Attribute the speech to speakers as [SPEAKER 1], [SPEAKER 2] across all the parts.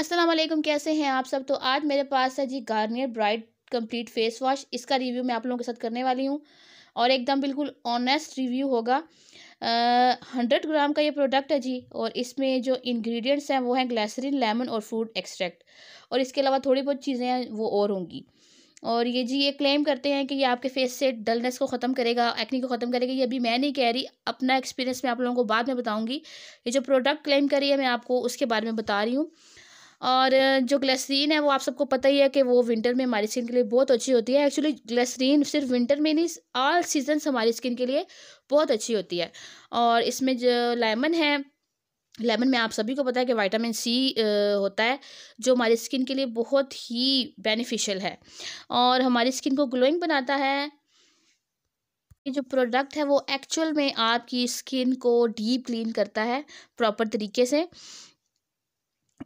[SPEAKER 1] असलम कैसे हैं आप सब तो आज मेरे पास है जी Garnier bright complete face wash इसका रिव्यू मैं आप लोगों के साथ करने वाली हूँ और एकदम बिल्कुल ऑनेस्ट रिव्यू होगा हंड्रेड ग्राम का ये प्रोडक्ट है जी और इसमें जो इंग्रेडिएंट्स हैं वो हैं ग्लासरीन लेमन और फ्रूट एक्सट्रैक्ट और इसके अलावा थोड़ी बहुत चीज़ें हैं वो और होंगी और ये जी ये क्लेम करते हैं कि ये आपके फेस से डलनेस को ख़त्म करेगा एक्नी को ख़त्म करेगा ये अभी मैं नहीं कह रही अपना एक्सपीरियंस मैं आप लोगों को बाद में बताऊँगी ये जो प्रोडक्ट क्लेम करी है मैं आपको उसके बारे में बता रही हूँ और जो ग्लेसरीन है वो आप सबको पता ही है कि वो विंटर में हमारी स्किन के लिए बहुत अच्छी होती है एक्चुअली ग्लेसरीन सिर्फ विंटर में नहीं ऑल सीजन हमारी स्किन के लिए बहुत अच्छी होती है और इसमें जो लेमन है लेमन में आप सभी को पता है कि विटामिन सी होता है जो हमारी स्किन के लिए बहुत ही बेनिफिशियल है और हमारी स्किन को ग्लोइंग बनाता है ये जो प्रोडक्ट है वो एक्चुअल में आपकी स्किन को डीप क्लीन करता है प्रॉपर तरीके से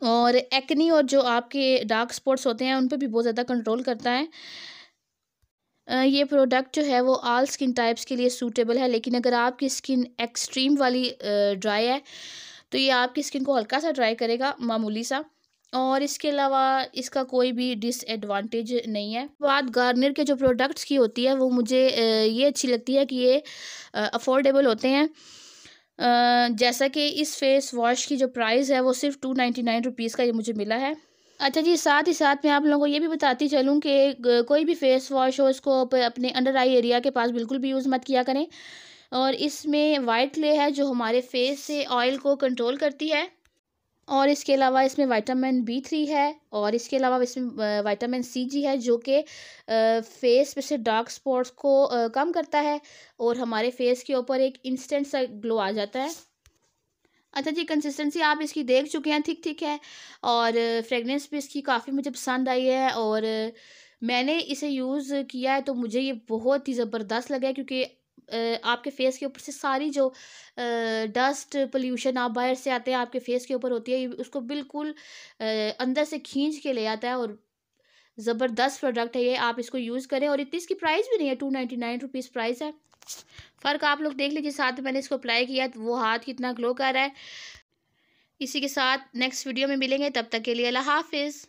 [SPEAKER 1] और एक्नी और जो आपके डार्क स्पॉट्स होते हैं उन पर भी बहुत ज़्यादा कंट्रोल करता है ये प्रोडक्ट जो है वो आल स्किन टाइप्स के लिए सूटेबल है लेकिन अगर आपकी स्किन एक्सट्रीम वाली ड्राई है तो ये आपकी स्किन को हल्का सा ड्राई करेगा मामूली सा और इसके अलावा इसका कोई भी डिसएडवांटेज नहीं है बात गार्नियर के जो प्रोडक्ट्स की होती है वो मुझे ये अच्छी लगती है कि ये अफोर्डेबल होते हैं जैसा कि इस फेस वॉश की जो प्राइस है वो सिर्फ टू नाइन्टी नाइन रुपीज़ का ये मुझे मिला है अच्छा जी साथ ही साथ मैं आप लोगों को ये भी बताती चलूँ कि कोई भी फेस वॉश हो इसको अपने अंडर आई एरिया के पास बिल्कुल भी यूज़ मत किया करें और इसमें वाइट क्ले है जो हमारे फेस से ऑयल को कंट्रोल करती है और इसके अलावा इसमें वाइटामिन बी थ्री है और इसके अलावा इसमें वाइटामिन सी जी है जो कि फेस पे से डार्क स्पॉट्स को कम करता है और हमारे फेस के ऊपर एक इंस्टेंट सा ग्लो आ जाता है अच्छा जी कंसिस्टेंसी आप इसकी देख चुके हैं ठीक ठीक है और फ्रेगनेंस भी इसकी काफ़ी मुझे पसंद आई है और मैंने इसे यूज़ किया है तो मुझे ये बहुत ही ज़बरदस्त लगा है क्योंकि आपके फेस के ऊपर से सारी जो डस्ट पोल्यूशन आप बाहर से आते हैं आपके फेस के ऊपर होती है उसको बिल्कुल अंदर से खींच के ले आता है और ज़बरदस्त प्रोडक्ट है ये आप इसको यूज़ करें और इतनी इसकी प्राइस भी नहीं है two ninety nine rupees price है फ़र्क आप लोग देख लीजिए साथ मैंने इसको अप्लाई किया तो वो हाथ कितना ग्लो कर रहा है इसी के साथ नेक्स्ट वीडियो में मिलेंगे तब तक के लिए अल्लाह हाफिज़